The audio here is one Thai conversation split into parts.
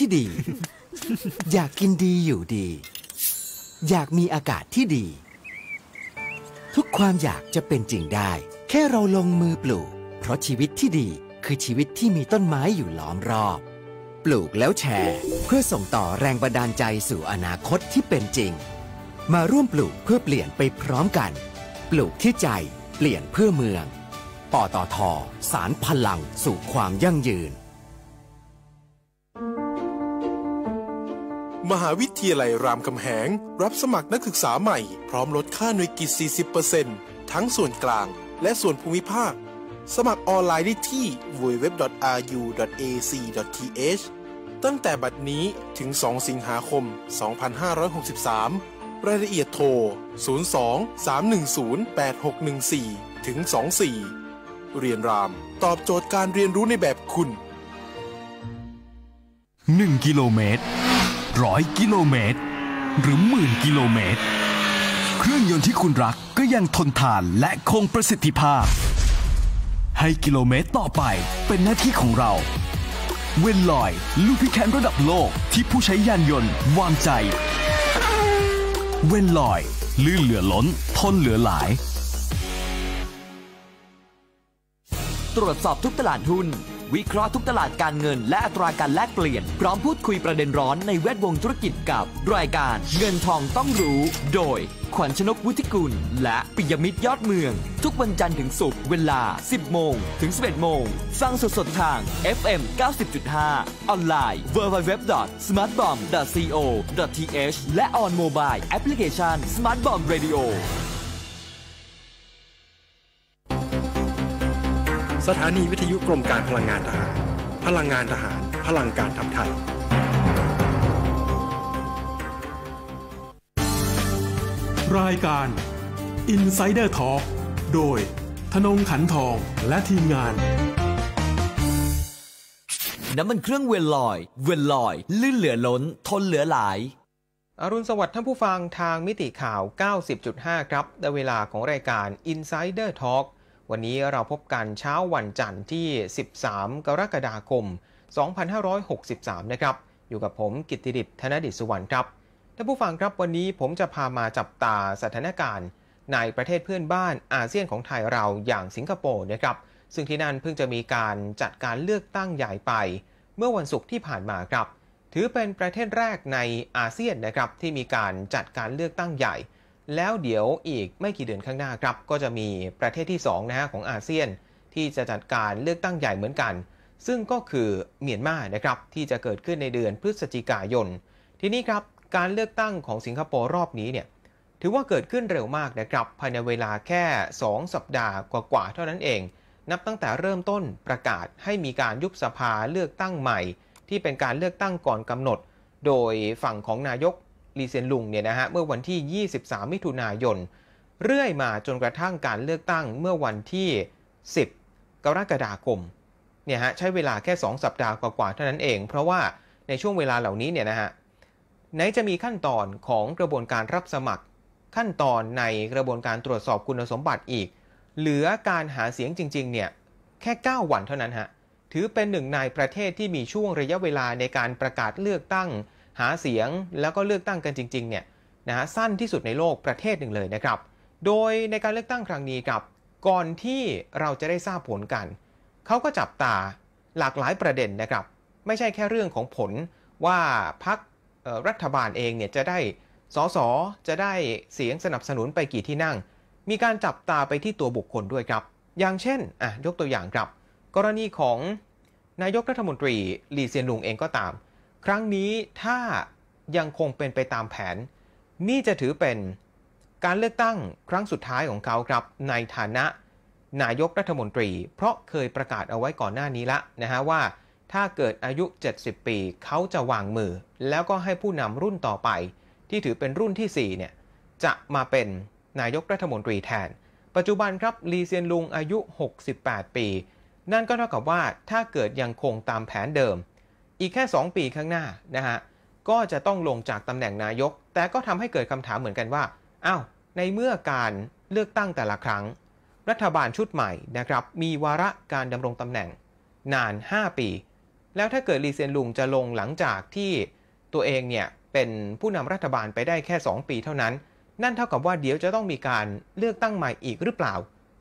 ที่ดี อยากกินดีอยู่ดี อยากมีอากาศที่ดี ทุกความอยากจะเป็นจริงได้ แค่เราลงมือปลูก เพราะชีวิตที่ดีคือชีวิตที่มีต้นไม้อยู่ล้อมรอบ ปลูกแล้วแชร์ เพื่อส่งต่อแรงบันดาลใจสู่อนาคตที่เป็นจริง มาร่วมปลูกเพื่อเปลี่ยนไปพร้อมกัน ปลูกที่ใจเปลี่ยนเพื่อเมืองปตทสารพลังสู่ความยั่งยืนมหาวิทยาลัยรามคำแหง รับสมัครนักศึกษาใหม่ พร้อมลดค่าหน่วยกิจ40%ทั้งส่วนกลางและส่วนภูมิภาค สมัครออนไลน์ได้ที่ www.ru.ac.th ตั้งแต่บัดนี้ถึง 2 สิงหาคม 2563 รายละเอียดโทร 02-310-8614 ถึง 24 เรียนราม ตอบโจทย์การเรียนรู้ในแบบคุณ 1 กิโลเมตรร้อยกิโลเมตร หรือหมื่นกิโลเมตร เครื่องยนต์ที่คุณรักก็ยังทนทานและคงประสิทธิภาพ ให้กิโลเมตรต่อไปเป็นหน้าที่ของเรา เวนลอย ลูพิแคนระดับโลกที่ผู้ใช้ยานยนต์วางใจ เวนลอย ลื่นเหลือล้นทนเหลือหลาย ตรวจสอบทุกตลาดหุ้นวิเคราะห์ทุกตลาดการเงินและอัตราการแลกเปลี่ยน พร้อมพูดคุยประเด็นร้อนในแวดวงธุรกิจกับรายการเงินทองต้องรู้ โดย ขวัญชนกุธิกุลและปิยมิตรยอดเมือง ทุกวันจันทร์ถึงศุกร์เวลา 10 โมง ถึง 11 โมงฟังสดๆทาง FM 90.5 ออนไลน์ www.smartbomb.co.th และ on mobile application Smart Bomb Radio สถานีวิทยุกรมการพลังงานทหาร พลังงานทหาร พลังการทัพไทย รายการ Insider Talk โดยธนงขันทองและทีมงาน น้ำมันเครื่องเวลลอย เวลลอย ลื่นเหลือล้น ทนเหลือหลาย อรุณสวัสดิ์ท่านผู้ฟังทางมิติข่าว 90.5 ครับ ได้เวลาของรายการ Insider Talk วันนี้เราพบกันเช้าวันจันทร์ ที่ 13 กรกฎาคม 2563 นะครับ อยู่กับผมกิตติริ์ธนดิษสุวรรณครับ ท่านผู้ฟังครับ วันนี้ผมจะพามาจับตาสถานการณ์ ในประเทศเพื่อนบ้านอาเซียนของไทยเราอย่างสิงคโปร์นะครับ ซึ่งที่นั่นเพิ่งจะมีการจัดการเลือกตั้งใหญ่ไป เมื่อวันศุกร์ที่ผ่านมาครับ ถือเป็นประเทศแรกในอาเซียนนะครับที่มีการจัดการเลือกตั้งใหญ่แล้วเดี๋ยวอีกไม่กี่เดือนข้างหน้าครับ ก็จะมีประเทศที่2นะฮะของอาเซียน ที่จะจัดการเลือกตั้งใหญ่เหมือนกัน ซึ่งก็คือเมียนมานะครับที่จะเกิดขึ้นในเดือนพฤศจิกายนทีนี้ครับการเลือกตั้งของสิงคโปร์รอบนี้เนี่ยถือว่าเกิดขึ้นเร็วมากนะครับภายในเวลาแค่ 2 สัปดาห์กว่าๆเท่านั้นเอง นับตั้งแต่เริ่มต้นประกาศให้มีการยุบสภาเลือกตั้งใหม่ ที่เป็นการเลือกตั้งก่อนกำหนด โดยฝั่งของนายกลีเซียนลุงเนี่ยนะฮะเมื่อวันที่ 23 มิถุนายน เรื่อยมาจนกระทั่งการเลือกตั้งเมื่อวันที่ 10 กรกฎาคมเนี่ยฮะใช้เวลาแค่ 2 สัปดาห์กว่าๆเท่านั้นเอง เพราะว่าในช่วงเวลาเหล่านี้เนี่ยนะฮะไหนจะมีขั้นตอนของกระบวนการรับสมัคร ขั้นตอนในกระบวนการตรวจสอบคุณสมบัติอีกเหลือการหาเสียงจริงๆเนี่ยแค่ 9 วันเท่านั้นฮะถือเป็นหนึ่งในประเทศที่มีช่วงระยะเวลาในการประกาศเลือกตั้งหาเสียงแล้วก็เลือกตั้งกันจริงๆเนี่ยนะฮะสั้นที่สุดในโลกประเทศหนึ่งเลยนะครับ โดยในการเลือกตั้งครั้งนี้ครับ ก่อนที่เราจะได้ทราบผลกันเขาก็จับตาหลากหลายประเด็นนะครับ ไม่ใช่แค่เรื่องของผลว่าพรรครัฐบาลเองเนี่ยจะได้สสจะได้เสียงสนับสนุนไปกี่ที่นั่ง มีการจับตาไปที่ตัวบุคคลด้วยครับ อย่างเช่นอ่ะยกตัวอย่างครับ กรณีของนายกรัฐมนตรีลีเซียนลุงเองก็ตามครั้งนี้ถ้ายังคงเป็นไปตามแผน นี่จะถือเป็นการเลือกตั้งครั้งสุดท้ายของเขาครับในฐานะนายกรัฐมนตรี เพราะเคยประกาศเอาไว้ก่อนหน้านี้ละ นะฮะว่าถ้าเกิดอายุ 70 ปีเขาจะวางมือ แล้วก็ให้ผู้นำรุ่นต่อไป ที่ถือเป็นรุ่นที่ 4 เนี่ยจะมาเป็นนายกรัฐมนตรีแทน ปัจจุบันครับลีเซียนลุงอายุ 68 ปี นั่นก็เท่ากับว่าถ้าเกิดยังคงตามแผนเดิมอีกแค่ 2 ปีข้างหน้านะฮะก็จะต้องลงจากตำแหน่งนายก แต่ก็ทำให้เกิดคำถามเหมือนกันว่าอ้าวในเมื่อการเลือกตั้งแต่ละครั้ง รัฐบาลชุดใหม่นะครับ มีวาระการดำรงตำแหน่งนาน 5 ปี แล้วถ้าเกิดลีเซียนลุงจะลงหลังจากที่ตัวเองเนี่ย เป็นผู้นำรัฐบาลไปได้แค่ 2 ปีเท่านั้น นั่นเท่ากับว่าเดี๋ยวจะต้องมีการเลือกตั้งใหม่อีกหรือเปล่า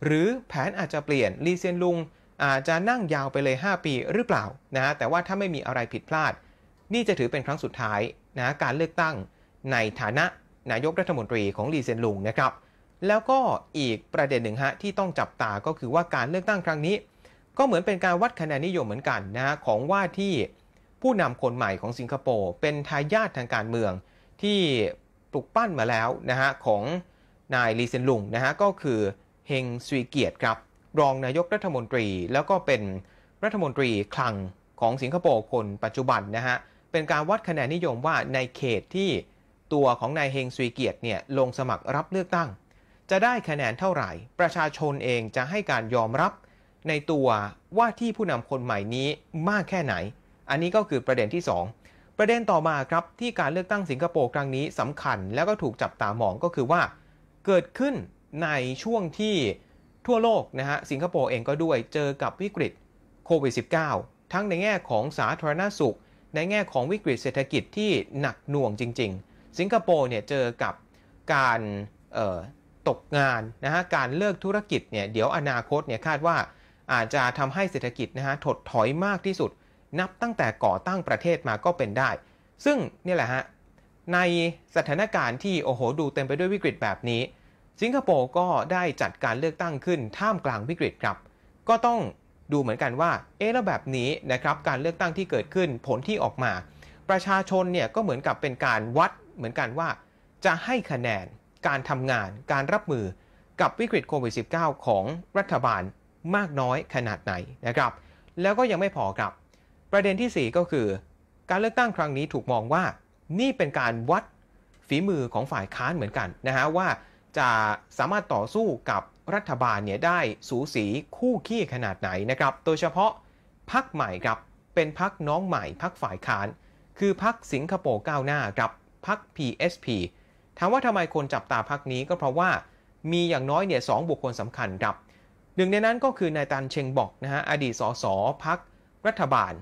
หรือแผนอาจจะเปลี่ยนลีเซียนลุงอาจจะนั่งยาวไปเลย 5 ปีหรือเปล่านะฮะแต่ว่าถ้าไม่มีอะไรผิดพลาด นี่จะถือเป็นครั้งสุดท้ายนะการเลือกตั้งในฐานะนายกรัฐมนตรีของลีเซนลุงนะครับแล้วก็อีกประเด็นหนึ่งฮะที่ต้องจับตาก็คือว่าการเลือกตั้งครั้งนี้ ก็เหมือนเป็นการวัดคะแนนนิยมเหมือนกันนะของว่าที่ผู้นำคนใหม่ของสิงคโปร์เป็นทายาททางการเมืองที่ปลุกปั้นมาแล้วนะฮะของนายลีเซนลุงนะฮะก็คือเฮงซุยเกียรติครับรองนายกรัฐมนตรีแล้วก็เป็นรัฐมนตรีคลังของสิงคโปร์คน ปัจจุบันนะฮะเป็นการวัดคะแนนนิยมว่าในเขตที่ ตัวของนายเฮงซุยเกียรติเนี่ยลงสมัครรับเลือกตั้ง จะได้คะแนนเท่าไหร่ ประชาชนเองจะให้การยอมรับในตัวว่าที่ผู้นำคนใหม่นี้มากแค่ไหน อันนี้ก็คือประเด็นที่ 2 ประเด็นต่อมาครับที่การเลือกตั้งสิงคโปร์ครั้งนี้สำคัญแล้วก็ถูกจับตามองก็คือว่า เกิดขึ้นในช่วงที่ทั่วโลกนะฮะสิงคโปร์เองก็ด้วยเจอกับวิกฤตโควิด -19 ทั้งในแง่ของสาธารณสุข ในแง่ของวิกฤตเศรษฐกิจที่หนักหน่วงจริง ๆ สิงคโปร์เนี่ยเจอกับการตกงานนะฮะการเลิกธุรกิจเนี่ยเดี๋ยวอนาคตเนี่ยคาดว่าอาจจะทำให้เศรษฐกิจนะฮะถดถอยมากที่สุด นับตั้งแต่ก่อตั้งประเทศมาก็เป็นได้ ซึ่งนี่แหละฮะในสถานการณ์ที่โอ้โหดูเต็มไปด้วยวิกฤตแบบนี้สิงคโปร์ก็ได้จัดการเลือกตั้งขึ้นท่ามกลางวิกฤตครับ ก็ต้องดูเหมือนกันว่าเอ๊ะแล้วแบบนี้นะครับการเลือกตั้งที่เกิดขึ้นผลที่ออกมา ประชาชนเนี่ยก็เหมือนกับเป็นการวัดเหมือนกันว่าจะให้คะแนนการทำงานการรับมือกับวิกฤตโควิด -19 ของรัฐบาลมากน้อยขนาดไหนนะครับ แล้วก็ยังไม่พอครับ ประเด็นที่ 4 ก็คือ การเลือกตั้งครั้งนี้ถูกมองว่านี่เป็นการวัดฝีมือของฝ่ายค้านเหมือนกันนะฮะว่าจะสามารถต่อสู้กับรัฐบาลเนี่ยได้สูสีคู่ขี้ขนาดไหนนะครับ โดยเฉพาะพักใหม่ครับเป็นพักน้องใหม่ พักฝ่ายค้าน คือพักสิงคโปร์ก้าวหน้ากับพัก PSP ถามว่าทำไมคนจับตาพักนี้ก็เพราะว่ามีอย่างน้อยเนี่ยสบุคคลสำคัญครับ หนึ่งในนั้นก็คือนายตันเชงบอกนะฮะอดีตสสพักรัฐบาล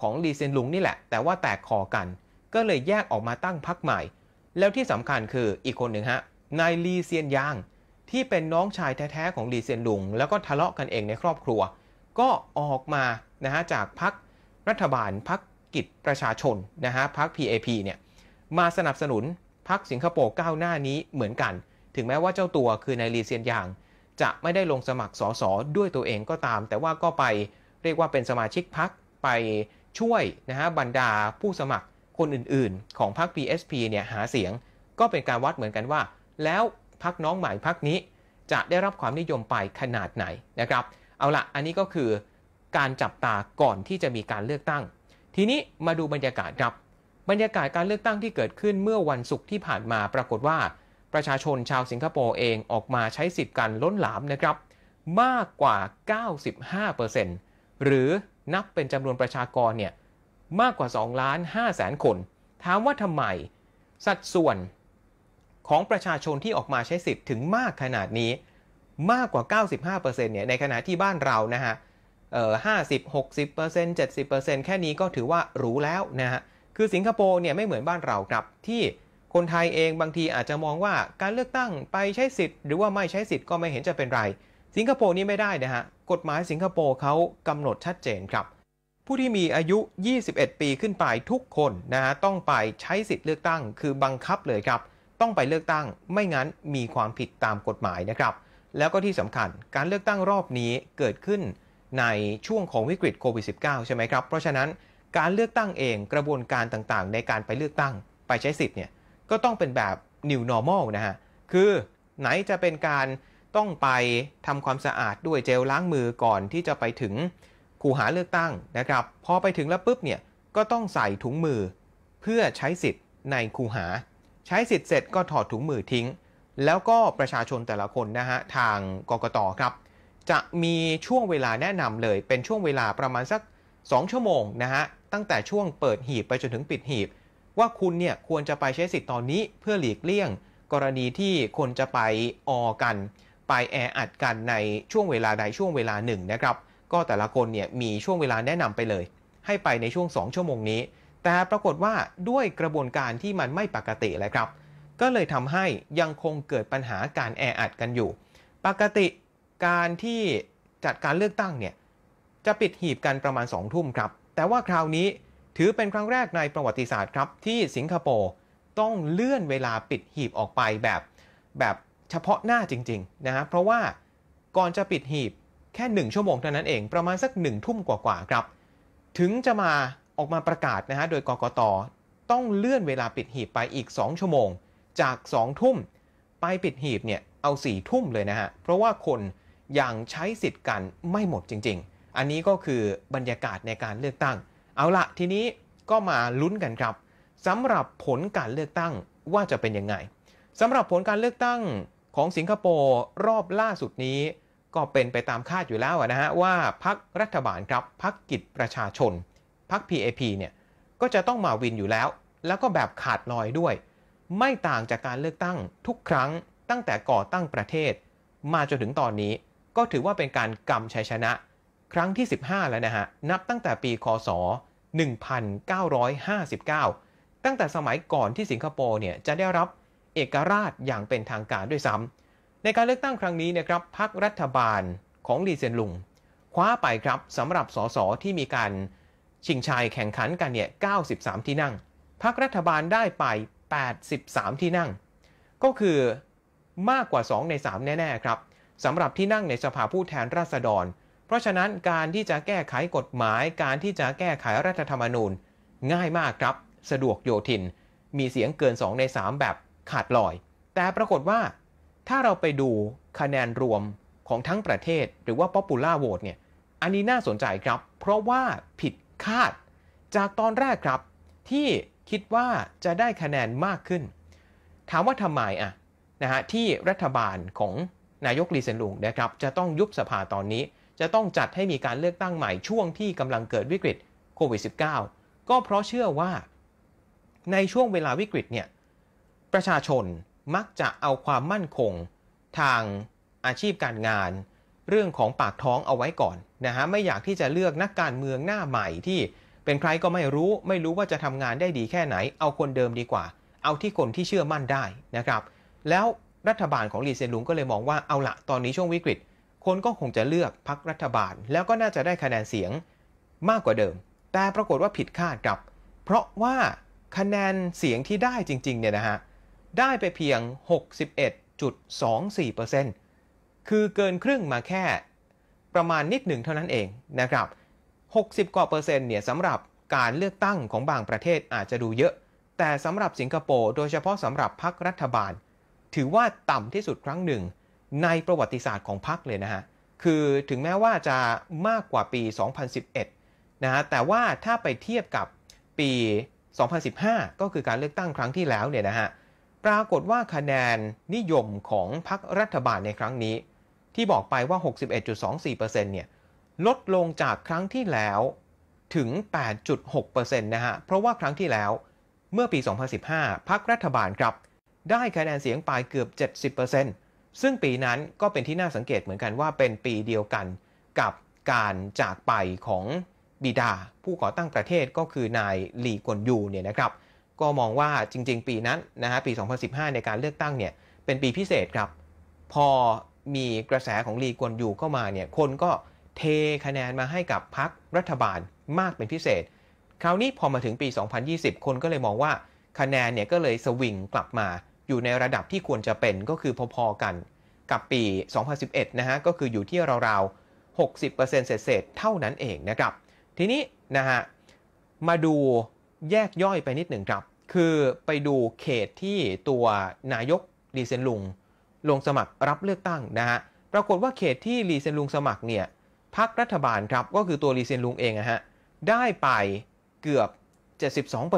ของลีเซนลุงนี่แหละ แต่ว่าแตกคอกันก็เลยแยกออกมาตั้งพักใหม่ แล้วที่สำคัญคืออีกคนหนึ่งฮะนายลีเซียนยาง ที่เป็นน้องชายแท้ๆ ของลีเซียนลุงแล้วก็ทะเลาะกันเองในครอบครัว ก็ออกมานะฮะจากพักรัฐบาลพักกิจประชาชนนะฮะพัก PAP เนี่ยมาสนับสนุนพักสิงคโปร์ก้าวหน้านี้เหมือนกัน ถึงแม้ว่าเจ้าตัวคือนายลีเซียนยาง จะไม่ได้ลงสมัครสสด้วยตัวเองก็ตาม แต่ว่าก็ไปเรียกว่าเป็นสมาชิกพักไปช่วยนะฮะบรรดาผู้สมัครคนอื่นๆ ของพรรค PSP เนี่ยหาเสียงก็เป็นการวัดเหมือนกันว่าแล้วพักน้องใหม่พักนี้จะได้รับความนิยมไปขนาดไหนนะครับ เอาละอันนี้ก็คือการจับตาก่อนที่จะมีการเลือกตั้ง ทีนี้มาดูบรรยากาศครับ บรรยากาศการเลือกตั้งที่เกิดขึ้นเมื่อวันศุกร์ที่ผ่านมาปรากฏว่าประชาชนชาวสิงคโปร์เองออกมาใช้สิทธิ์กันล้นหลามนะครับ มากกว่า 95%หรือนับเป็นจำนวนประชากรเนี่ยมากกว่า2ล้าน5แสนคน ถามว่าทำไมสัดส่วนของประชาชนที่ออกมาใช้สิทธิ์ถึงมากขนาดนี้ มากกว่า 95%เนี่ยในขณะที่บ้านเรานะฮะห้าสิบหกสิบเปอร์เซ็นต์เจ็ดสิบเปอร์เซ็นต์แค่นี้ก็ถือว่าหรูแล้วนะฮะ คือสิงคโปร์เนี่ยไม่เหมือนบ้านเราครับ ที่คนไทยเองบางทีอาจจะมองว่าการเลือกตั้งไปใช้สิทธิ์หรือว่าไม่ใช้สิทธิ์ก็ไม่เห็นจะเป็นไร สิงคโปร์นี่ไม่ได้นะฮะ กฎหมายสิงคโปร์เขากำหนดชัดเจนครับ ผู้ที่มีอายุ 21 ปีขึ้นไปทุกคนนะฮะต้องไปใช้สิทธิ์เลือกตั้ง คือบังคับเลยครับต้องไปเลือกตั้ง ไม่งั้นมีความผิดตามกฎหมายนะครับ แล้วก็ที่สำคัญการเลือกตั้งรอบนี้เกิดขึ้นในช่วงของวิกฤตโควิด -19 ใช่ไหมครับ เพราะฉะนั้นการเลือกตั้งเองกระบวนการต่างๆในการไปเลือกตั้งไปใช้สิทธิ์เนี่ย ก็ต้องเป็นแบบ new normal นะฮะ คือไหนจะเป็นการต้องไปทำความสะอาดด้วยเจลล้างมือก่อนที่จะไปถึงคูหาเลือกตั้งนะครับ พอไปถึงแล้วปุ๊บเนี่ยก็ต้องใส่ถุงมือเพื่อใช้สิทธิ์ในคูหาใช้สิทธิ์เสร็จก็ถอดถุงมือทิ้ง แล้วก็ประชาชนแต่ละคนนะฮะทางกกตครับ จะมีช่วงเวลาแนะนำเลย เป็นช่วงเวลาประมาณสัก 2 ชั่วโมงนะฮะตั้งแต่ช่วงเปิดหีบไปจนถึงปิดหีบ ว่าคุณเนี่ยควรจะไปใช้สิทธิ์ตอนนี้เพื่อหลีกเลี่ยง กรณีที่คนจะไปออกัน ไปแออัดกันในช่วงเวลาใดช่วงเวลาหนึ่งนะครับก็แต่ละคนเนี่ยมีช่วงเวลาแนะนำไปเลย ให้ไปในช่วง2ชั่วโมงนี้แต่ปรากฏว่าด้วยกระบวนการที่มันไม่ปกติเลยครับ ก็เลยทำให้ยังคงเกิดปัญหาการแออัดกันอยู่ ปกติการที่จัดการเลือกตั้งเนี่ย จะปิดหีบกันประมาณ2ทุ่มครับ แต่ว่าคราวนี้ถือเป็นครั้งแรกในประวัติศาสตร์ครับ ที่สิงคโปร์ต้องเลื่อนเวลาปิดหีบออกไปแบบแบบเฉพาะหน้าจริงๆนะฮะ เพราะว่าก่อนจะปิดหีบแค่ 1 ชั่วโมงเท่านั้นเองประมาณสัก1ทุ่มกว่าๆครับ ถึงจะมาออกมาประกาศนะฮะ โดยกกต ต้องเลื่อนเวลาปิดหีบไปอีก 2 ชั่วโมง จาก2ทุ่ม ไปปิดหีบเนี่ย เอา4ี่ทุ่มเลยนะฮะ เพราะว่าคนยังใช้สิทธิ์กันไม่หมดจริง ๆ อันนี้ก็คือบรรยากาศในการเลือกตั้ง เอาละทีนี้ก็มาลุ้นกันครับ สำหรับผลการเลือกตั้งว่าจะเป็นยังไงสำหรับผลการเลือกตั้งของสิงคโปร์รอบล่าสุดนี้ ก็เป็นไปตามคาดอยู่แล้วนะฮะว่าพรรครัฐบาลครับ พรรคกิจประชาชนพรรค PAP เนี่ยก็จะต้องมาวินอยู่แล้ว แล้วก็แบบขาดลอยด้วย ไม่ต่างจากการเลือกตั้งทุกครั้งตั้งแต่ก่อตั้งประเทศ มาจนถึงตอนนี้ ก็ถือว่าเป็นการกำชัยชนะ ครั้งที่ 15 แล้วนะฮะ นับตั้งแต่ปี คศ1959 ตั้งแต่สมัยก่อนที่สิงคโปร์เนี่ยจะได้รับเอกราชอย่างเป็นทางการด้วยซ้ำ ในการเลือกตั้งครั้งนี้นะครับพรรครัฐบาลของลีเซียนลุงคว้าไปครับสำหรับสสที่มีการชิงชัยแข่งขันกันเนี่ย 93 ที่นั่งพรรครัฐบาลได้ไป 83 ที่นั่ง ก็คือมากกว่า 2 ใน 3 แน่ ๆ ครับสำหรับที่นั่งในสภาผู้แทนราษฎร เพราะฉะนั้นการที่จะแก้ไขกฎหมายการที่จะแก้ไขรัฐธรรมนูญง่ายมากครับสะดวกโยทินมีเสียงเกิน 2 ใน 3 แบบขาดลอย แต่ปรากฏว่าถ้าเราไปดูคะแนนรวมของทั้งประเทศหรือว่า popular vote เนี่ยอันนี้น่าสนใจครับเพราะว่าผิดคาดจากตอนแรกครับที่คิดว่าจะได้คะแนนมากขึ้น ถามว่าทำไมอ่ะนะฮะที่รัฐบาลของนายกลีเซนลุงนะครับจะต้องยุบสภาตอนนี้ จะต้องจัดให้มีการเลือกตั้งใหม่ช่วงที่กำลังเกิดวิกฤตโควิด -19 ก็เพราะเชื่อว่าในช่วงเวลาวิกฤตเนี่ยประชาชนมักจะเอาความมั่นคงทางอาชีพการงานเรื่องของปากท้องเอาไว้ก่อนนะฮะไม่อยากที่จะเลือกนักการเมืองหน้าใหม่ที่เป็นใครก็ไม่รู้ไม่รู้ว่าจะทำงานได้ดีแค่ไหนเอาคนเดิมดีกว่า เอาที่คนที่เชื่อมั่นได้นะครับแล้วรัฐบาลของลีเซนลุงก็เลยมองว่าเอาละตอนนี้ช่วงวิกฤต คนก็คงจะเลือกพักรัฐบาล แล้วก็น่าจะได้คะแนนเสียงมากกว่าเดิม แต่ปรากฏว่าผิดคาดกับ เพราะว่าคะแนนเสียงที่ได้จริงๆเนี่ยนะฮะได้ไปเพียง 61.24%เคือเกินครึ่งมาแค่ประมาณนิดหนึ่งเท่านั้นเองนะครับ60กว่าเปอร์เซ็นต์เนี่ยสำหรับการเลือกตั้งของบางประเทศอาจจะดูเยอะ แต่สำหรับสิงคโปร์โดยเฉพาะสำหรับพรรครัฐบาล ถือว่าต่ำที่สุดครั้งหนึ่งในประวัติศาสตร์ของพรรคเลยนะฮะ คือถึงแม้ว่าจะมากกว่าปี 2011 นะฮะ แต่ว่าถ้าไปเทียบกับปี 2015 ก็คือการเลือกตั้งครั้งที่แล้วเนี่ยนะฮะ ปรากฏว่าคะแนนนิยมของพรรครัฐบาลในครั้งนี้ที่บอกไปว่า 61.24%เนี่ยลดลงจากครั้งที่แล้วถึง 8.6%นะฮะเพราะว่าครั้งที่แล้วเมื่อปี 2015พรรครัฐบาลครับ ได้คะแนนเสียงไปเกือบ 70%ซึ่งปีนั้นก็เป็นที่น่าสังเกตเหมือนกันว่าเป็นปีเดียวกันกับการจากไปของบิดา ผู้ก่อตั้งประเทศก็คือนายหลีกวนยูเนี่ยนะครับ ก็มองว่าจริง ๆปีนั้นนะฮะปี 2015 ในการเลือกตั้งเนี่ยเป็นปีพิเศษครับ พอมีกระแสของลีกวนอยู่เข้ามาเนี่ย คนก็เทคะแนนมาให้กับพรรครัฐบาลมากเป็นพิเศษ คราวนี้พอมาถึงปี 2020 คนก็เลยมองว่าคะแนนเนี่ยก็เลยสวิงกลับมาอยู่ในระดับที่ควรจะเป็นก็คือพอๆกันกับปี 2011 นะฮะ ก็คืออยู่ที่ราวๆ 60%เเศษๆเท่านั้นเองนะครับ ทีนี้นะฮะ มาดูแยกย่อยไปนิดหนึ่งครับ คือไปดูเขตที่ตัวนายกดีเซนลุงลงสมัคร รับเลือกตั้ง นะฮะ ปรากฏว่าเขตที่ลีเซนลุงสมัครเนี่ยพักรัฐบาลครับ ก็คือตัวลีเซนลุงเองนะฮะ ได้ไปเกือบ 72%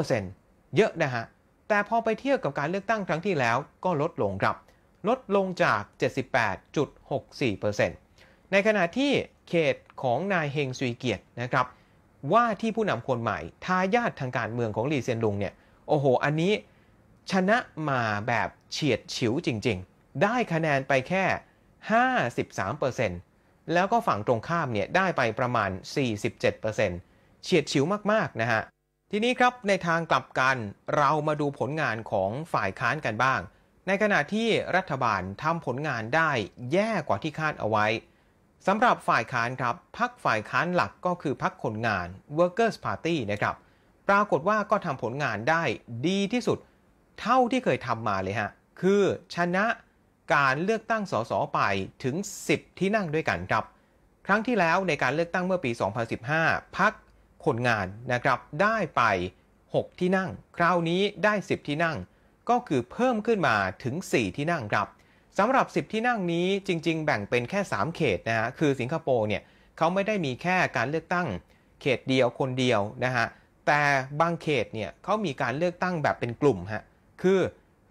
เยอะนะฮะ แต่พอไปเทียบกับการเลือกตั้งครั้งที่แล้วก็ลดลงครับ ลดลงจาก 78.64%ในขณะที่เขตของนายเฮงซุยเกียรตินะครับ ว่าที่ผู้นำคนใหม่ ทายาททางการเมืองของลีเซียนลุงเนี่ย โอ้โห อันนี้ชนะมาแบบเฉียดฉิวจริงได้คะแนนไปแค่ 53%แล้วก็ฝั่งตรงข้ามเนี่ยได้ไปประมาณ 47%เฉียดฉิวมาก ๆ นะฮะ ทีนี้ครับในทางกลับกัน เรามาดูผลงานของฝ่ายค้านกันบ้าง ในขณะที่รัฐบาลทำผลงานได้แย่กว่าที่คาดเอาไว้ สำหรับฝ่ายค้านครับ พักฝ่ายค้านหลักก็คือพักคนงาน Workers Party นะครับ ปรากฏว่าก็ทำผลงานได้ดีที่สุด เท่าที่เคยทำมาเลยฮะ คือชนะการเลือกตั้งสสไปถึง 10 ที่นั่งด้วยกันครับครั้งที่แล้วในการเลือกตั้งเมื่อปี 2015 พักคนงานนะครับได้ไป 6 ที่นั่ง คราวนี้ได้ 10 ที่นั่ง ก็คือเพิ่มขึ้นมาถึง 4 ที่นั่งครับสำหรับ 10 ที่นั่งนี้จริงๆ แบ่งเป็นแค่ 3เขตนะฮะคือสิงคโปร์เนี่ยเขาไม่ได้มีแค่การเลือกตั้งเขตเดียวคนเดียวนะฮะแต่บางเขตเนี่ยเขามีการเลือกตั้งแบบเป็นกลุ่มฮะคือ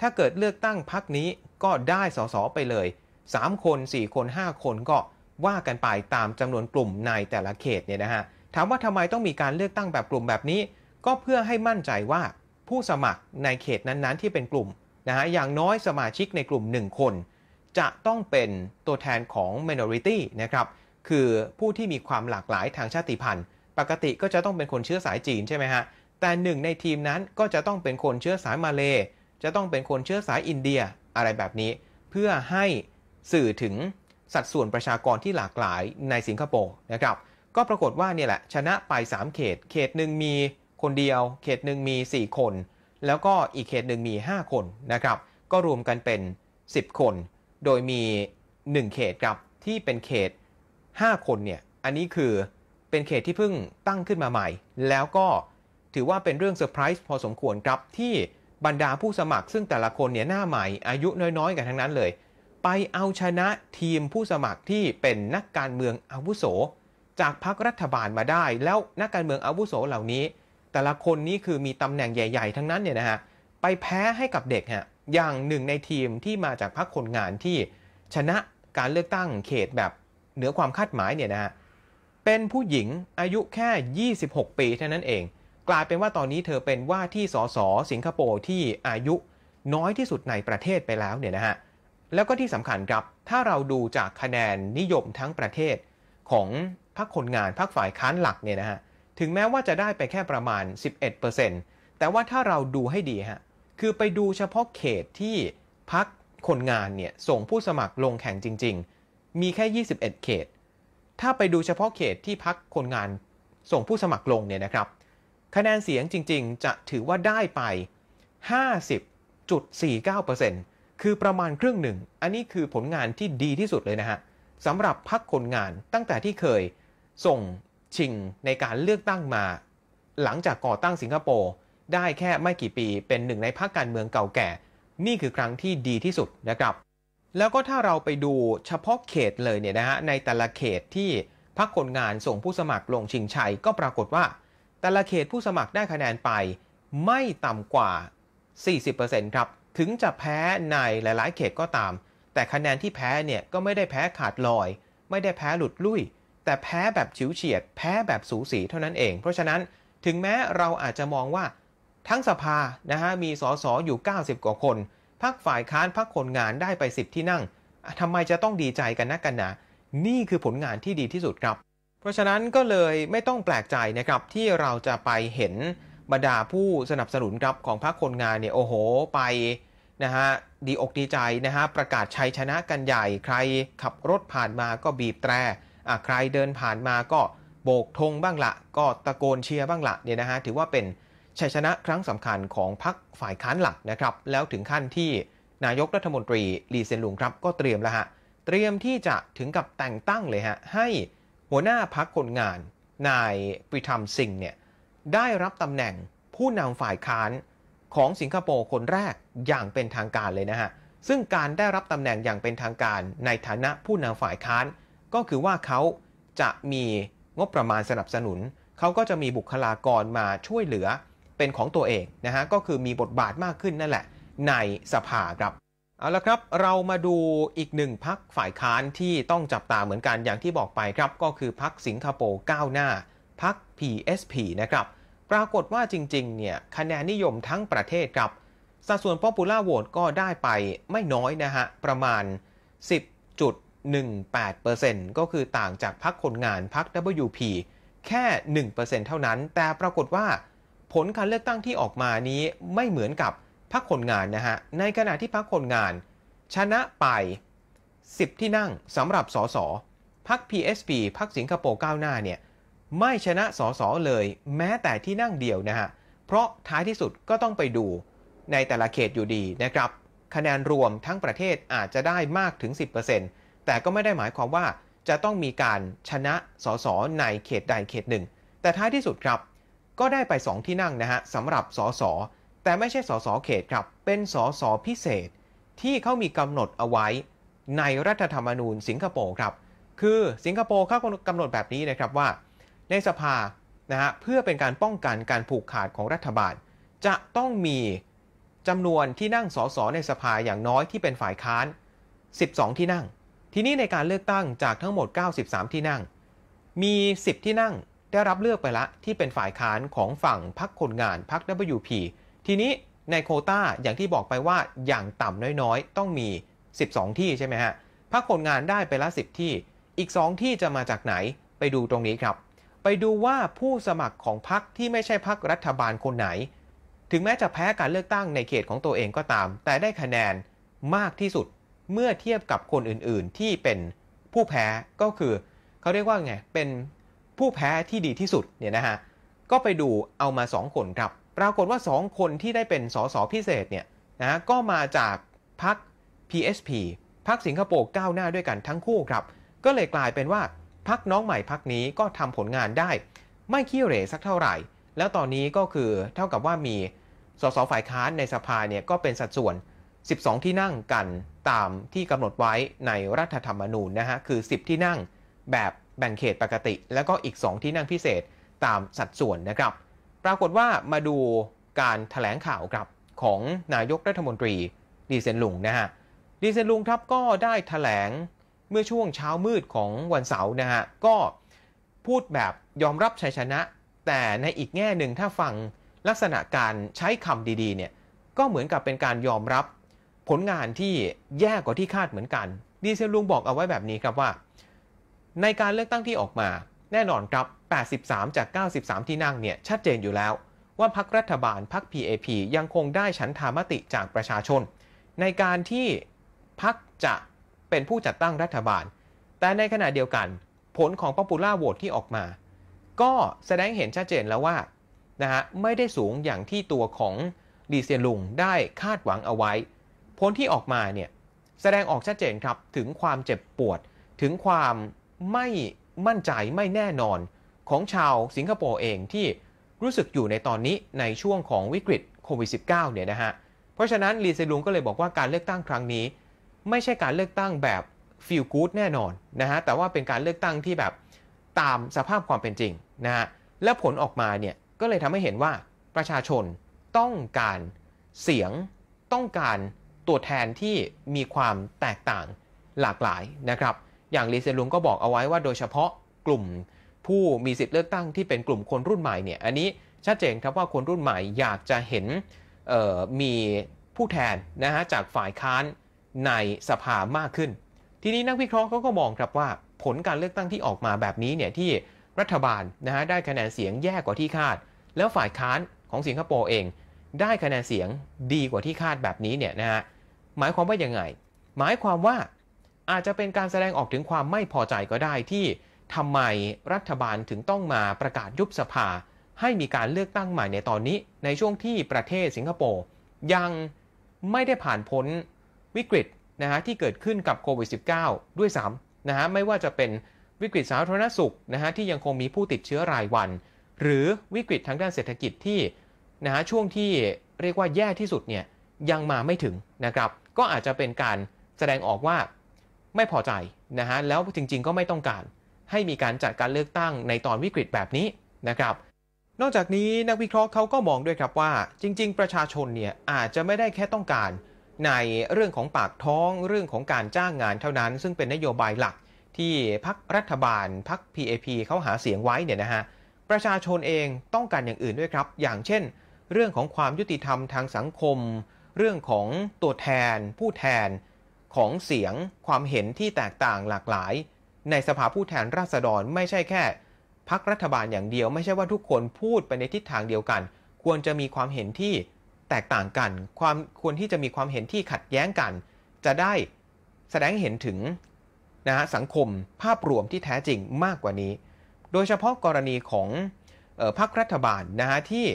ถ้าเกิดเลือกตั้งพักนี้ก็ได้สสไปเลย 3 คน 4 คน 5 คนก็ว่ากันไปตามจำนวนกลุ่มในแต่ละเขตเนี่ยนะฮะ ถามว่าทำไมต้องมีการเลือกตั้งแบบกลุ่มแบบนี้ ก็เพื่อให้มั่นใจว่าผู้สมัครในเขตนั้นๆที่เป็นกลุ่มนะฮะอย่างน้อยสมาชิกในกลุ่ม 1 คน จะต้องเป็นตัวแทนของ minority นะครับ คือผู้ที่มีความหลากหลายทางชาติพันธุ์ ปกติก็จะต้องเป็นคนเชื้อสายจีนใช่ไหมฮะ แต่หนึ่งในทีมนั้นก็จะต้องเป็นคนเชื้อสายมาเลยจะต้องเป็นคนเชื้อสายอินเดียอะไรแบบนี้ เพื่อให้สื่อถึงสัดส่วนประชากรที่หลากหลายในสิงคโปร์นะครับก็ปรากฏว่าเนี่ยแหละชนะไป3เขตเขตหนึ่งมีคนเดียว เขตหนึ่งมี 4 คน แล้วก็อีกเขตหนึ่งมี 5 คนนะครับก็รวมกันเป็น 10 คน โดยมี 1 เขตครับที่เป็นเขต 5 คนเนี่ยอันนี้คือเป็นเขตที่เพิ่งตั้งขึ้นมาใหม่ แล้วก็ถือว่าเป็นเรื่องเซอร์ไพรส์พอสมควรครับที่บรรดาผู้สมัครซึ่งแต่ละคนเนี่ยหน้าใหม่อายุน้อยๆ กันทั้งนั้นเลย ไปเอาชนะทีมผู้สมัครที่เป็นนักการเมืองอาวุโส จากพรรครัฐบาลมาได้ แล้วนักการเมืองอาวุโสเหล่านี้ แต่ละคนนี้คือมีตำแหน่งใหญ่ๆ ทั้งนั้นเนี่ยนะฮะไปแพ้ให้กับเด็กฮะอย่างหนึ่งในทีมที่มาจากพรรคคนงานที่ชนะการเลือกตั้งเขตแบบเหนือความคาดหมายเนี่ยนะฮะเป็นผู้หญิงอายุแค่ 26 ปีเท่านั้นเองกลายเป็นว่าตอนนี้เธอเป็นว่าที่สสสิงคโปร์ที่อายุน้อยที่สุดในประเทศไปแล้วเนี่ยนะฮะ แล้วก็ที่สำคัญครับ ถ้าเราดูจากคะแนนนิยมทั้งประเทศของพรรคคนงานพรรคฝ่ายค้านหลักเนี่ยนะฮะ ถึงแม้ว่าจะได้ไปแค่ประมาณ 11%แต่ว่าถ้าเราดูให้ดีฮะ คือไปดูเฉพาะเขตที่พรรคคนงานเนี่ยส่งผู้สมัครลงแข่งจริง ๆ มีแค่ 21เขต ถ้าไปดูเฉพาะเขตที่พักคนงานส่งผู้สมัครลงเนี่ยนะครับคะแนนเสียงจริง ๆ จะถือว่าได้ไป 50.49%คือประมาณครึ่งหนึ่ง อันนี้คือผลงานที่ดีที่สุดเลยนะฮะ สำหรับพักคนงานตั้งแต่ที่เคยส่งชิงในการเลือกตั้งมา หลังจากก่อตั้งสิงคโปร์ได้แค่ไม่กี่ปี เป็นหนึ่งในพรรคการเมืองเก่าแก่ นี่คือครั้งที่ดีที่สุดนะครับ แล้วก็ถ้าเราไปดูเฉพาะเขตเลยเนี่ยนะฮะ ในแต่ละเขตที่พรรคคนงานส่งผู้สมัครลงชิงชัยก็ปรากฏว่าแต่ละเขตผู้สมัครได้คะแนนไปไม่ต่ำกว่า 40%ครับ ถึงจะแพ้ในหลายๆ เขตก็ตาม แต่คะแนนที่แพ้เนี่ยก็ไม่ได้แพ้ขาดลอย ไม่ได้แพ้หลุดลุ่ย แต่แพ้แบบฉิวเฉียด แพ้แบบสูสีเท่านั้นเอง เพราะฉะนั้นถึงแม้เราอาจจะมองว่าทั้งสภานะฮะ มีสสออยู่ 90 กว่าคน พักฝ่ายค้านพักคนงานได้ไป 10 ที่นั่ง ทำไมจะต้องดีใจกันนะกันนะ นี่คือผลงานที่ดีที่สุดครับเพราะฉะนั้นก็เลยไม่ต้องแปลกใจนะครับ ที่เราจะไปเห็นบรรดาผู้สนับสนุนครับของพรรคคนงานเนี่ยโอ้โหไปนะฮะดีอกดีใจนะฮะประกาศชัยชนะกันใหญ่ใครขับรถผ่านมาก็บีบแตรอ่ะใครเดินผ่านมาก็โบกธงบ้างละ ก็ตะโกนเชียร์บ้างละเนี่ยนะฮะถือว่าเป็นชัยชนะครั้งสำคัญของพรรคฝ่ายค้านหลักนะครับแล้วถึงขั้นที่นายกรัฐมนตรีลีเซนลุงครับก็เตรียมแล้วฮะเตรียมที่จะถึงกับแต่งตั้งเลยฮะให้หัวหน้าพักคนงานนายปริธรรมสิงห์เนี่ยได้รับตำแหน่งผู้นำฝ่ายค้านของสิงคโปร์คนแรกอย่างเป็นทางการเลยนะฮะซึ่งการได้รับตำแหน่งอย่างเป็นทางการในฐานะผู้นำฝ่ายค้านก็คือว่าเขาจะมีงบประมาณสนับสนุนเขาก็จะมีบุคลากรมาช่วยเหลือเป็นของตัวเองนะฮะก็คือมีบทบาทมากขึ้นนั่นแหละในสภาครับเอาละครับ เรามาดูอีกหนึ่งพักฝ่ายค้านที่ต้องจับตาเหมือนกันอย่างที่บอกไปครับ ก็คือพักสิงคโปร์ก้าวหน้า พัก PSP นะครับ ปรากฏว่าจริง ๆ เนี่ย คะแนนนิยมทั้งประเทศครับสัดส่วน p อปูล่าโหวตก็ได้ไปไม่น้อยนะฮะประมาณ 10.18%ก็คือต่างจากพักคนงานพัก WP แค่ 1%เท่านั้น แต่ปรากฏว่าผลการเลือกตั้งที่ออกมานี้ไม่เหมือนกับพักคนงานนะฮะ ในขณะที่พักคนงาน ชนะไป 10 ที่นั่งสำหรับสสพัก PSP พักสิงคโปร์ก้าวหน้าเนี่ย ไม่ชนะสสเลย แม้แต่ที่นั่งเดียวนะฮะ เพราะท้ายที่สุดก็ต้องไปดูในแต่ละเขตอยู่ดีนะครับคะแนนรวมทั้งประเทศอาจจะได้มากถึง 10%แต่ก็ไม่ได้หมายความว่าจะต้องมีการชนะสสในเขตใดเขตหนึ่ง แต่ท้ายที่สุดครับก็ได้ไป 2 ที่นั่งนะฮะสำหรับสสแต่ไม่ใช่สสเขตครับ เป็นสสพิเศษที่เขามีกำหนดเอาไว้ในรัฐธรรมนูญสิงคโปร์ครับ คือสิงคโปร์เขากำหนดแบบนี้นะครับว่า ในสภานะฮะเพื่อเป็นการป้องกันการผูกขาดของรัฐบาล จะต้องมีจำนวนที่นั่งสสในสภาอย่างน้อยที่เป็นฝ่ายค้าน 12 ที่นั่ง ทีนี้ในการเลือกตั้งจากทั้งหมด 93 ที่นั่ง มี 10 ที่นั่งได้รับเลือกไปละที่เป็นฝ่ายค้านของฝั่งพรรคคนงานพรรค WP ทีนี้ในโคตาอย่างที่บอกไปว่าอย่างต่ำน้อยๆ ต้องมี 12 ที่ ใช่ไหมฮะพักคนงานได้ไปละ10 ที่ อีก 2 ที่จะมาจากไหนไปดูตรงนี้ครับ ไปดูว่าผู้สมัครของพักที่ไม่ใช่พักรัฐบาลคนไหน ถึงแม้จะแพ้การเลือกตั้งในเขตของตัวเองก็ตาม แต่ได้คะแนนมากที่สุดเมื่อเทียบกับคนอื่นๆที่เป็นผู้แพ้ก็คือเขาเรียกว่าไงเป็นผู้แพ้ที่ดีที่สุดเนี่ยนะฮะก็ไปดูเอามา2คนครับปรากฏว่า 2 คนที่ได้เป็นสสพิเศษเนี่ยนะก็มาจากพรรค PSP พรรคสิงคโปร์ก้าวหน้าด้วยกันทั้งคู่ครับ ก็เลยกลายเป็นว่าพรรคน้องใหม่พรรคนี้ก็ทำผลงานได้ ไม่ขี้เหร่สักเท่าไหร่ แล้วตอนนี้ก็คือเท่ากับว่ามีสสฝ่ายค้านในสภาเนี่ยก็เป็นสัดส่วน 12 ที่นั่งกันตามที่กำหนดไว้ในรัฐธรรมนูญนะฮะคือ 10 ที่นั่ง แบบแบ่งเขตปกติ แล้วก็อีก 2 ที่นั่งพิเศษตามสัดส่วนนะครับปรากฏว่ามาดูการถแถลงข่าวกับของนายกรัฐมนตรีดีเซนลุงนะฮะดีเซนลุงครับก็ได้ถแถลง เมื่อช่วงเช้ามืดของวันเสาร์นะฮะก็พูดแบบยอมรับชัยชนะ แต่ในอีกแง่หนึ่งถ้าฟังลักษณะการใช้คำดีๆเนี่ยก็เหมือนกับเป็นการยอมรับผลงานที่แย่กว่าที่คาดเหมือนกัน ดีเซนลุงบอกเอาไว้แบบนี้ครับว่า ในการเลือกตั้งที่ออกมาแน่นอนครับ83 จาก 93 ที่นั่งเนี่ยชัดเจนอยู่แล้ว ว่าพักรัฐบาล พัก PAP ยังคงได้ฉันทามติจากประชาชน ในการที่พักจะเป็นผู้จัดตั้งรัฐบาล แต่ในขณะเดียวกัน ผลของป๊อปปูล่าโหวตที่ออกมา ก็แสดงเห็นชัดเจนแล้วว่านะฮะไม่ได้สูงอย่างที่ตัวของดีเซียนลุงได้คาดหวังเอาไว้ ผลที่ออกมาเนี่ยแสดงออกชัดเจนครับถึงความเจ็บปวดถึงความไม่มั่นใจไม่แน่นอนของชาวสิงคโปร์เองที่รู้สึกอยู่ในตอนนี้ในช่วงของวิกฤตโควิด -19 เนี่ยนะฮะ เพราะฉะนั้นลีเซลุงก็เลยบอกว่าการเลือกตั้งครั้งนี้ ไม่ใช่การเลือกตั้งแบบฟิลกู๊ดแน่นอนนะฮะ แต่ว่าเป็นการเลือกตั้งที่แบบตามสภาพความเป็นจริงนะฮะ และผลออกมาเนี่ยก็เลยทำให้เห็นว่าประชาชนต้องการเสียงต้องการตัวแทนที่มีความแตกต่างหลากหลายนะครับ อย่างลีเซลุงก็บอกเอาไว้ว่าโดยเฉพาะกลุ่มผู้มีสิทธิ์เลือกตั้งที่เป็นกลุ่มคนรุ่นใหม่เนี่ย อันนี้ชัดเจนครับว่าคนรุ่นใหม่อยากจะเห็นมีผู้แทนนะฮะจากฝ่ายค้านในสภามากขึ้น ทีนี้นักวิเคราะห์เขาก็มองครับว่าผลการเลือกตั้งที่ออกมาแบบนี้เนี่ยที่รัฐบาลนะฮะได้คะแนนเสียงแย่กว่าที่คาด แล้วฝ่ายค้านของสิงคโปร์เอง ได้คะแนนเสียงดีกว่าที่คาดแบบนี้เนี่ยนะฮะหมายความว่ายังไง หมายความว่าอาจจะเป็นการแสดงออกถึงความไม่พอใจก็ได้ที่ทำไมรัฐบาลถึงต้องมาประกาศยุบสภา ให้มีการเลือกตั้งใหม่ในตอนนี้ ในช่วงที่ประเทศสิงคโปร์ยังไม่ได้ผ่านพ้นวิกฤตนะฮะที่เกิดขึ้นกับโควิด -19 ด้วยซ้ำนะฮะไม่ว่าจะเป็นวิกฤตสาธารณสุขนะฮะที่ยังคงมีผู้ติดเชื้อรายวัน หรือวิกฤตทางด้านเศรษฐกิจที่นะฮะช่วงที่เรียกว่าแย่ที่สุดเนี่ยยังมาไม่ถึงนะครับก็อาจจะเป็นการแสดงออกว่าไม่พอใจนะฮะแล้วจริงๆก็ไม่ต้องการให้มีการจัดการเลือกตั้งในตอนวิกฤตแบบนี้นะครับ นอกจากนี้นักวิเคราะห์เขาก็มองด้วยครับว่า จริงๆประชาชนเนี่ยอาจจะไม่ได้แค่ต้องการ ในเรื่องของปากท้อง เรื่องของการจ้างงานเท่านั้นซึ่งเป็นนโยบายหลักที่พักรัฐบาลพัก PAP เขาหาเสียงไว้เนี่ยนะฮะประชาชนเองต้องการอย่างอื่นด้วยครับ อย่างเช่น เรื่องของความยุติธรรมทางสังคม เรื่องของตัวแทน ผู้แทนของเสียง ความเห็นที่แตกต่างหลากหลายในสภาผู้แทนราษฎรไม่ใช่แค่ พักรัฐบาลอย่างเดียวไม่ใช่ว่าทุกคนพูดไปในทิศทางเดียวกัน ควรจะมีความเห็นที่แตกต่างกัน ความควรที่จะมีความเห็นที่ขัดแย้งกัน จะได้แสดงเห็นถึง นะฮะสังคมภาพรวมที่แท้จริงมากกว่านี้ โดยเฉพาะกรณีของออพรรครัฐบาลนะฮะที่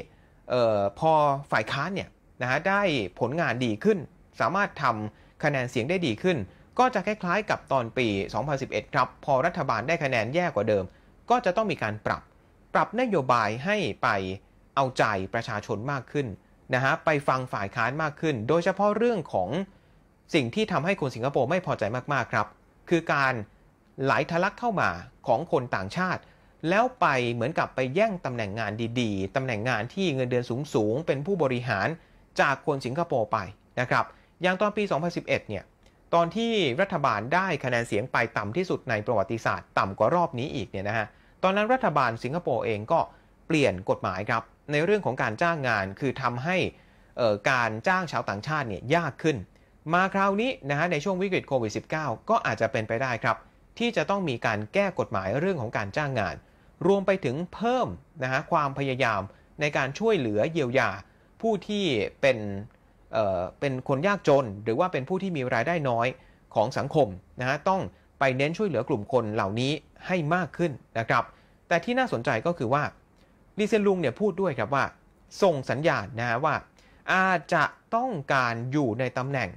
อพอฝ่ายค้านเนี่ยนะฮะได้ผลงานดีขึ้น สามารถทำคะแนนเสียงได้ดีขึ้นก็จะคล้าย ๆ กับตอนปี 2011 ครับ พอรัฐบาลได้คะแนนแย่กว่าเดิม ก็จะต้องมีการปรับ ปรับนโยบายให้ไปเอาใจประชาชนมากขึ้นนะฮะ ไปฟังฝ่ายค้านมากขึ้น โดยเฉพาะเรื่องของสิ่งที่ทำให้คนสิงคโปร์ไม่พอใจมากๆครับ คือการไหลทะลักเข้ามาของคนต่างชาติ แล้วไปเหมือนกับไปแย่งตำแหน่งงานดีๆตำแหน่งงานที่เงินเดือนสูงๆ เป็นผู้บริหารจากคนสิงคโปร์ไปนะครับ อย่างตอนปี 2011เนี่ยตอนที่รัฐบาลได้คะแนนเสียงไปต่ำที่สุดในประวัติศาสตร์ต่ำกว่ารอบนี้อีกเนี่ยนะฮะตอนนั้นรัฐบาลสิงคโปร์เองก็เปลี่ยนกฎหมายครับ ในเรื่องของการจ้างงานคือทำให้การจ้างชาวต่างชาติเนี่ยยากขึ้น มาคราวนี้นะฮะในช่วงวิกฤตโควิด -19 ก็อาจจะเป็นไปได้ครับ ที่จะต้องมีการแก้กฎหมายเรื่องของการจ้างงาน รวมไปถึงเพิ่มนะฮะความพยายามในการช่วยเหลือเยียวยาผู้ที่เป็นเป็นคนยากจนหรือว่าเป็นผู้ที่มีรายได้น้อยของสังคมนะฮะต้องไปเน้นช่วยเหลือกลุ่มคนเหล่านี้ให้มากขึ้นนะครับ แต่ที่น่าสนใจก็คือว่าลีเซนลุงเนี่ยพูดด้วยครับว่า ส่งสัญญาณนะฮะว่า อาจจะต้องการอยู่ในตำแหน่ง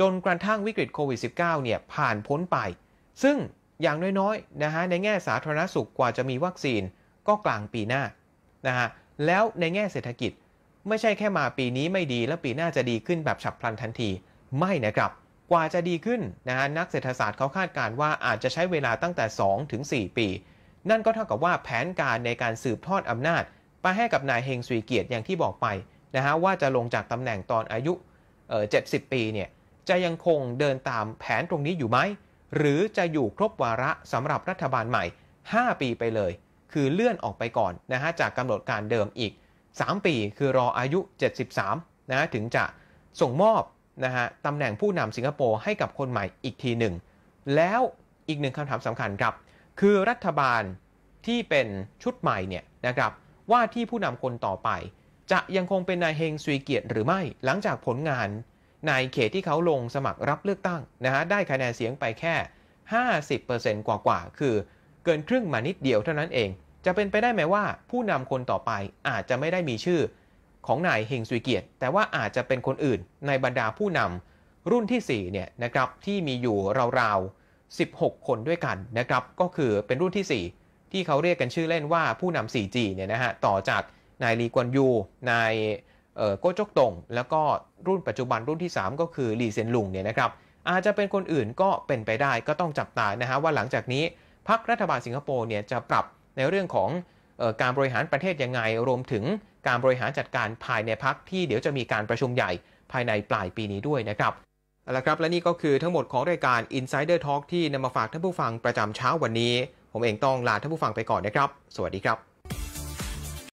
จนกระทั่งวิกฤตโควิด -19 เนี่ย ผ่านพ้นไป ซึ่งอย่างน้อยๆนะฮะในแง่สาธารณสุขกว่าจะมีวัคซีนก็กลางปีหน้านะฮะแล้วในแง่เศรษฐกิจไม่ใช่แค่มาปีนี้ไม่ดีแล้วปีหน้าจะดีขึ้นแบบฉับพลันทันทีไม่นะครับ กว่าจะดีขึ้นนะฮะนักเศรษฐศาสตร์เขาคาดการว่าอาจจะใช้เวลาตั้งแต่2ถึง4ปี นั่นก็เท่ากับว่าแผนการในการสืบทอดอำนาจไปให้กับนายเฮงซุยเกียรติอย่างที่บอกไปนะฮะว่าจะลงจากตำแหน่งตอนอายุเจ็ดสิบปีเนี่ยจะยังคงเดินตามแผนตรงนี้อยู่ไหมหรือจะอยู่ครบวาระสำหรับรัฐบาลใหม่ 5 ปีไปเลย คือเลื่อนออกไปก่อนนะฮะจากกำหนดการเดิมอีก3 ปีคือรออายุ 73นะถึงจะส่งมอบนะฮะตำแหน่งผู้นำสิงคโปร์ให้กับคนใหม่อีกทีหนึ่งแล้วอีกหนึ่งคำถามสำคัญครับ คือรัฐบาลที่เป็นชุดใหม่เนี่ยนะครับว่าที่ผู้นำคนต่อไป จะยังคงเป็นนายเฮงซุยเกียรติหรือไม่หลังจากผลงานในเขตที่เขาลงสมัครรับเลือกตั้งนะฮะได้คะแนนเสียงไปแค่ 50%กว่ากว่าคือเกินครึ่งมานิดเดียวเท่านั้นเองจะเป็นไปได้ไหมว่าผู้นำคนต่อไปอาจจะไม่ได้มีชื่อของนายเฮงซุยเกียรติ แต่ว่าอาจจะเป็นคนอื่นในบรรดาผู้นำรุ่นที่4เนี่ยนะครับที่มีอยู่ราวๆ16 คนด้วยกันนะครับก็คือเป็นรุ่นที่ 4 ที่เขาเรียกกันชื่อเล่นว่าผู้นำ 4G เนี่ยนะฮะต่อจากนายลีกวนยูนายโกจกตง แล้วก็รุ่นปัจจุบันรุ่นที่ 3 ก็คือลีเซนลุงเนี่ยนะครับอาจจะเป็นคนอื่นก็เป็นไปได้ก็ต้องจับตานะฮะว่าหลังจากนี้พรรครัฐบาลสิงคโปร์เนี่ยจะปรับในเรื่องของการบริหารประเทศยังไงรวมถึงการบริหารจัดการภายในพักที่เดี๋ยวจะมีการประชุมใหญ่ภายในปลายปีนี้ด้วยนะครับเอาละครับและนี่ก็คือทั้งหมดของรายการ Insider Talk ที่นำมาฝากท่านผู้ฟังประจำเช้าวันนี้ ผมเองต้องลาท่านผู้ฟังไปก่อนนะครับ สวัสดีครับ